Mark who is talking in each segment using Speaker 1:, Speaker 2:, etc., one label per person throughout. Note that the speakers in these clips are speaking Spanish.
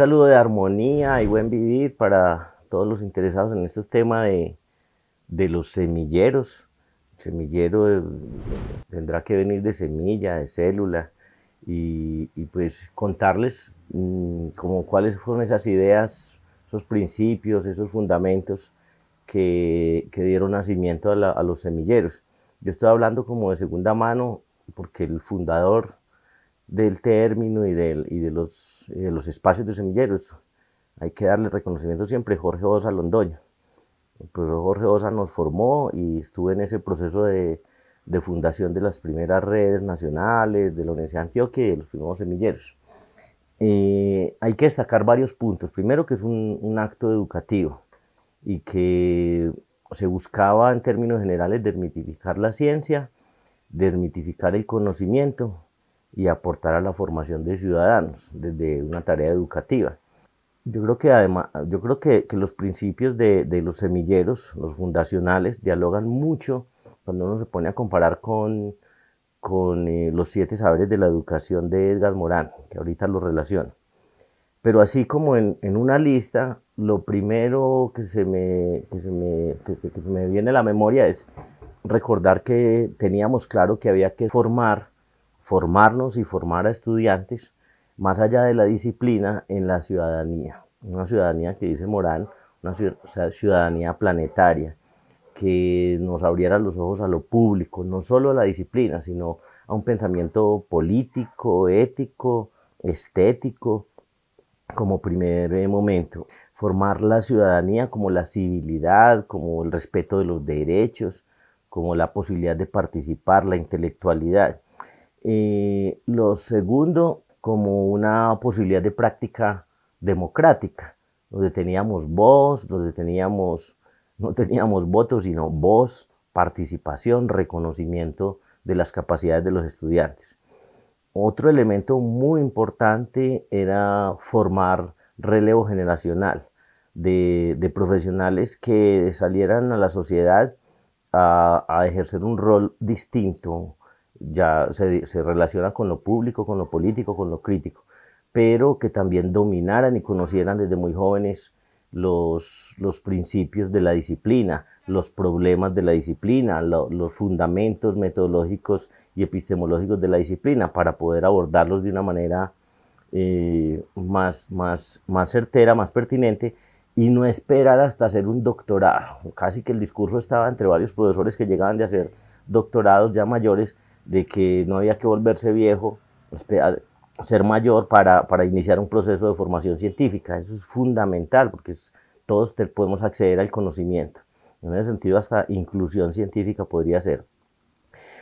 Speaker 1: saludo de armonía y buen vivir para todos los interesados en este tema de, los semilleros. El semillero eh, tendrá que venir de semilla, de célula, y, pues contarles mm, como cuáles fueron esas ideas, esos principios, esos fundamentos que, dieron nacimiento a los semilleros. Yo estoy hablando como de segunda mano porque el fundador del término y, de, los, los espacios de semilleros. Hay que darle reconocimiento siempre a Jorge Osa Londoño. El pues Jorge Osa nos formó y estuve en ese proceso de, fundación de las primeras redes nacionales de la Universidad de Antioquia y de los primeros semilleros. Eh, hay que destacar varios puntos. Primero, que es un, acto educativo y que se buscaba en términos generales desmitificar la ciencia, desmitificar el conocimiento y aportar a la formación de ciudadanos desde una tarea educativa. Yo creo que además, yo creo que, los principios de, los semilleros, los fundacionales, dialogan mucho cuando uno se pone a comparar con, con eh, los siete saberes de la educación de Edgar Morán, que ahorita lo relaciona. Pero así como en, una lista, lo primero que se, me, que me viene a la memoria es recordar que teníamos claro que había que formar formarnos y formar a estudiantes más allá de la disciplina en la ciudadanía. Una ciudadanía que dice Morán, una ciudadanía planetaria, que nos abriera los ojos a lo público, no solo a la disciplina, sino a un pensamiento político, ético, estético, como primer eh, momento. Formar la ciudadanía como la civilidad, como el respeto de los derechos, como la posibilidad de participar, la intelectualidad y eh, lo segundo, como una posibilidad de práctica democrática, donde teníamos voz, donde teníamos, no teníamos votos, sino voz, participación, reconocimiento de las capacidades de los estudiantes. Otro elemento muy importante era formar relevo generacional de, profesionales que salieran a la sociedad a ejercer un rol distinto ya se, relaciona con lo público, con lo político, con lo crítico, pero que también dominaran y conocieran desde muy jóvenes los, principios de la disciplina, los problemas de la disciplina, los fundamentos metodológicos y epistemológicos de la disciplina para poder abordarlos de una manera eh, más, más, más certera, más pertinente y no esperar hasta hacer un doctorado. Casi que el discurso estaba entre varios profesores que llegaban de hacer doctorados ya mayores de que no había que volverse viejo, ser mayor para, iniciar un proceso de formación científica. Eso es fundamental porque todos podemos acceder al conocimiento. En ese sentido, hasta inclusión científica podría ser.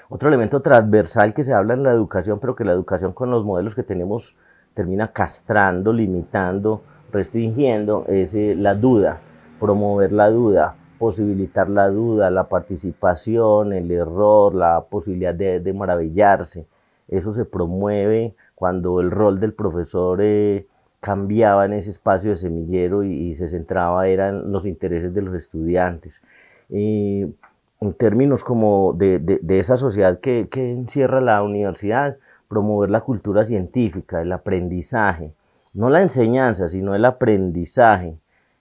Speaker 1: Otro elemento transversal que se habla en la educación, pero que la educación con los modelos que tenemos termina castrando, limitando, restringiendo, es eh, la duda, promover la duda, posibilitar la duda, la participación, el error, la posibilidad de, maravillarse. Eso se promueve cuando el rol del profesor eh, cambiaba en ese espacio de semillero y, se centraba eran los intereses de los estudiantes. Y en términos como de, esa sociedad que, encierra la universidad, promover la cultura científica, el aprendizaje, no la enseñanza, sino el aprendizaje,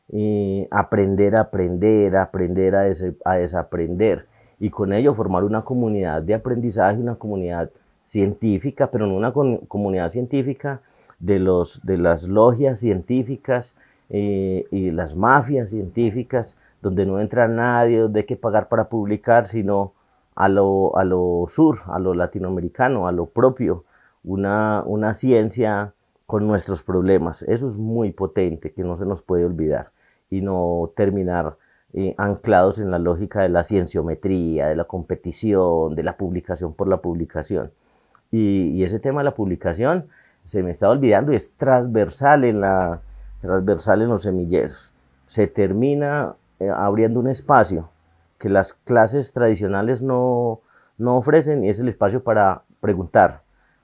Speaker 1: y aprender a aprender, aprender a, a desaprender y con ello formar una comunidad de aprendizaje, una comunidad científica, pero no una comunidad científica de, los, de las logias científicas eh, y las mafias científicas, donde no entra nadie, donde hay que pagar para publicar, sino a lo, a lo sur, a lo latinoamericano, a lo propio, una, una ciencia con nuestros problemas. Eso es muy potente, que no se nos puede olvidar y no terminar eh, anclados en la lógica de la cienciometría, de la competición, de la publicación por la publicación. Y, ese tema de la publicación se me está olvidando y es transversal en, la, transversal en los semilleros. Se termina eh, abriendo un espacio que las clases tradicionales no, no ofrecen y es el espacio para preguntar,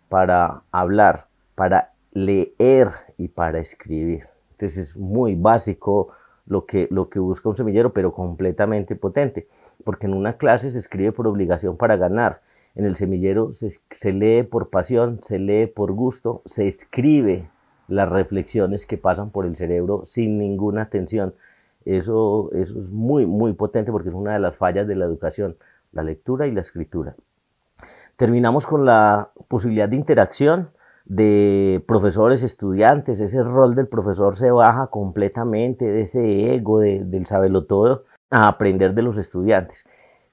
Speaker 1: para hablar, para leer y para escribir. Entonces es muy básico lo que, lo que busca un semillero, pero completamente potente, porque en una clase se escribe por obligación para ganar, en el semillero se, lee por pasión, se lee por gusto, se escribe las reflexiones que pasan por el cerebro sin ninguna atención. Eso, eso es muy, muy potente porque es una de las fallas de la educación, la lectura y la escritura. Terminamos con la posibilidad de interacción de profesores, estudiantes, ese rol del profesor se baja completamente de ese ego, del saberlo todo, a aprender de los estudiantes.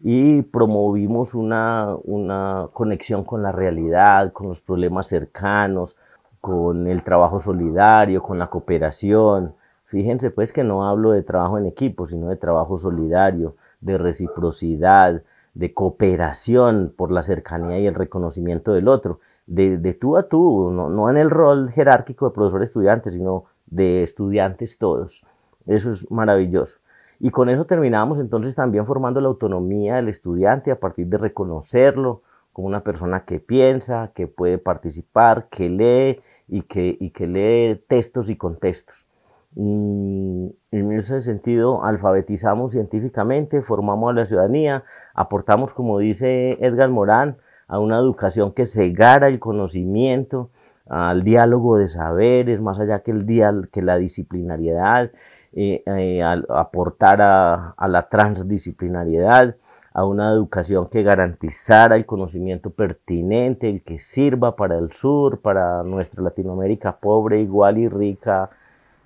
Speaker 1: Y promovimos una, una conexión con la realidad, con los problemas cercanos, con el trabajo solidario, con la cooperación. Fíjense pues que no hablo de trabajo en equipo, sino de trabajo solidario, de reciprocidad, de cooperación por la cercanía y el reconocimiento del otro de, tú a tú, no, en el rol jerárquico de profesor-estudiante, sino de estudiantes todos. Eso es maravilloso. Y con eso terminamos entonces también formando la autonomía del estudiante a partir de reconocerlo como una persona que piensa, que puede participar, que lee y que, lee textos y contextos. Y en ese sentido, alfabetizamos científicamente, formamos a la ciudadanía, aportamos, como dice Edgar Morán, a una educación que cegara el conocimiento, al diálogo de saberes, más allá que, el que la disciplinariedad, eh, eh aportar a, a, la transdisciplinariedad, a una educación que garantizara el conocimiento pertinente, el que sirva para el sur, para nuestra Latinoamérica pobre, igual y rica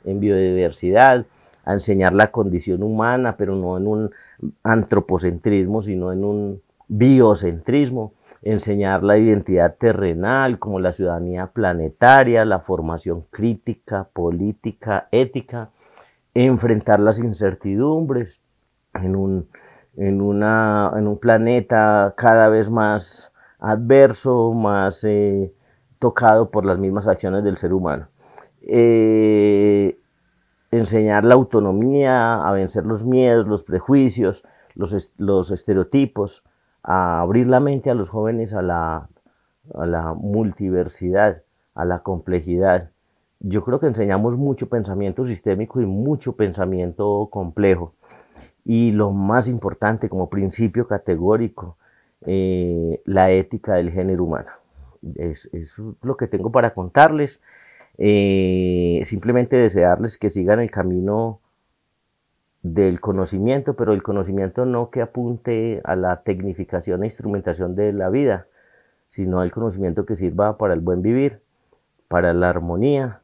Speaker 1: en biodiversidad, a enseñar la condición humana, pero no en un antropocentrismo, sino en un biocentrismo enseñar la identidad terrenal como la ciudadanía planetaria, la formación crítica, política, ética, enfrentar las incertidumbres en un, en un planeta cada vez más adverso, más eh, tocado por las mismas acciones del ser humano. Eh, enseñar la autonomía, a vencer los miedos, los prejuicios, los, los estereotipos, a abrir la mente a los jóvenes a la, multiversidad, a la complejidad. Yo creo que enseñamos mucho pensamiento sistémico y mucho pensamiento complejo. Y lo más importante como principio categórico, eh, la ética del género humano. Es, lo que tengo para contarles. Eh, simplemente desearles que sigan el camino del conocimiento, pero el conocimiento no que apunte a la tecnificación e instrumentación de la vida, sino al conocimiento que sirva para el buen vivir, para la armonía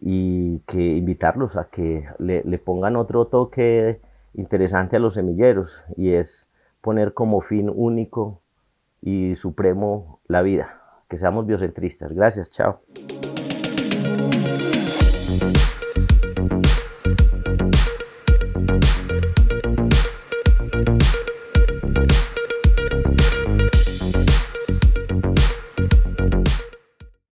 Speaker 1: y que invitarlos a que le, le pongan otro toque interesante a los semilleros y es poner como fin único y supremo la vida. Que seamos biocentristas. Gracias, chao.